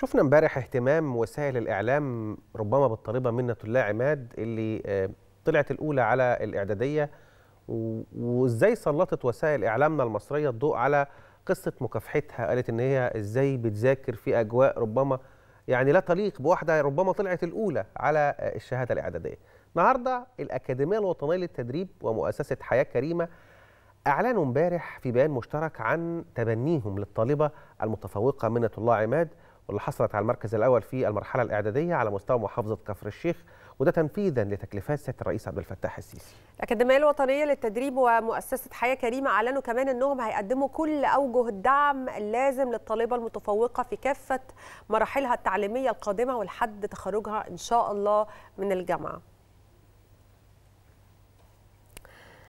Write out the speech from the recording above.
شفنا امبارح اهتمام وسائل الاعلام ربما بالطالبه منة الله عماد اللي آه، طلعت الاولى على الاعداديه وازاي سلطت وسائل اعلامنا المصريه الضوء على قصه مكافحتها قالت ان هي ازاي بتذاكر في اجواء ربما يعني لا تليق بواحده ربما طلعت الاولى على آه، الشهاده الاعداديه النهارده الاكاديميه الوطنيه للتدريب ومؤسسه حياه كريمه اعلنوا امبارح في بيان مشترك عن تبنيهم للطالبه المتفوقه منه الله عماد واللي حصلت على المركز الأول في المرحلة الإعدادية على مستوى محافظة كفر الشيخ وده تنفيذا لتكليفات سياده الرئيس عبد الفتاح السيسي. الاكاديميه الوطنيه للتدريب ومؤسسه حياه كريمه اعلنوا كمان انهم هيقدموا كل اوجه الدعم اللازم للطالبه المتفوقه في كافه مراحلها التعليميه القادمه ولحد تخرجها ان شاء الله من الجامعه.